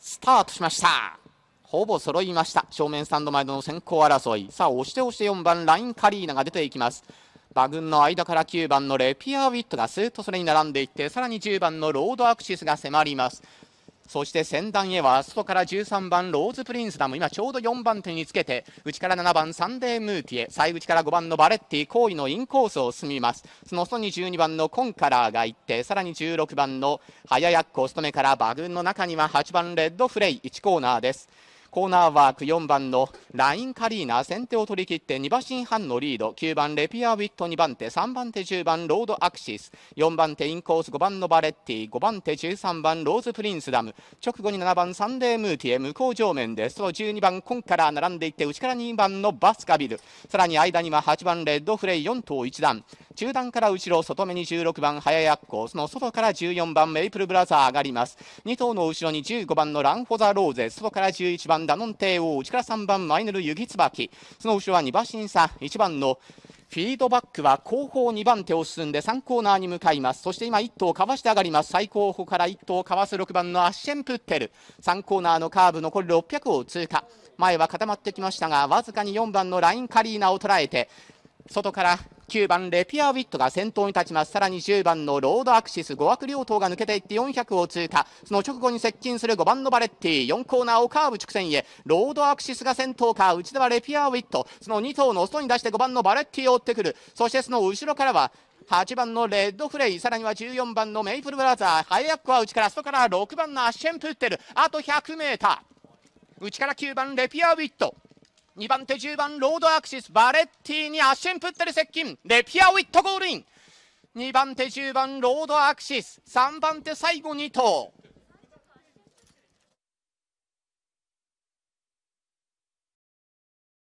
スタートしましたほぼ揃いました正面スタンド前の先行争いさあ押して押して4番ラインカリーナが出ていきます馬群の間から9番のレピアウィットがスーッとそれに並んでいってさらに10番のロードアクシスが迫りますそして先段へは外から13番ローズプリンスダム今ちょうど4番手につけて内から7番サンデームーティエ最内から5番のバレッティ後位のインコースを進みますその外に12番のコンカラーが行ってさらに16番のハヤヤッコストメからグンの中には8番レッドフレイ1コーナーですコーナーワーク4番のラインカリーナ先手を取り切って2馬身半のリード9番レピアウィット2番手3番手10番ロードアクシス4番手インコース5番のバレッティ5番手13番ローズプリンスダム直後に7番サンデームーティエ向こう上面ですその12番コンから並んでいって内から2番のバスカビルさらに間には8番レッドフレイ4頭1段中段から後ろ外目に16番早やっこその外から14番メイプルブラザー上がります2頭の後ろに15番のランホザローゼ外から11番ダノンテイオウ、内から3番マイネルユギツバキその後ろは2馬身差1番のフィードバックは後方2番手を進んで3コーナーに向かいます。そして今1頭かわして上がります。最後方から1頭かわす6番のアッシェンプッテル。3コーナーのカーブ残り600を通過。前は固まってきましたが、わずかに4番のラインカリーナを捉えて、外から9番レピアウィットが先頭に立ちますさらに10番のロードアクシス5枠両党が抜けていって400を通過その直後に接近する5番のバレッティ4コーナーをカーブ直線へロードアクシスが先頭か内田はレピアウィットその2頭の外に出して5番のバレッティを追ってくるそしてその後ろからは8番のレッドフレイ、さらには14番のメイプルブラザー、ハイアックは内から、外から6番のアッシェンプッテル、あと100メーター、内から9番レピアウィット。2番手10番ロードアクシスバレッティにアシェンプッテル接近レピアウィットゴールイン2番手10番ロードアクシス3番手最後2頭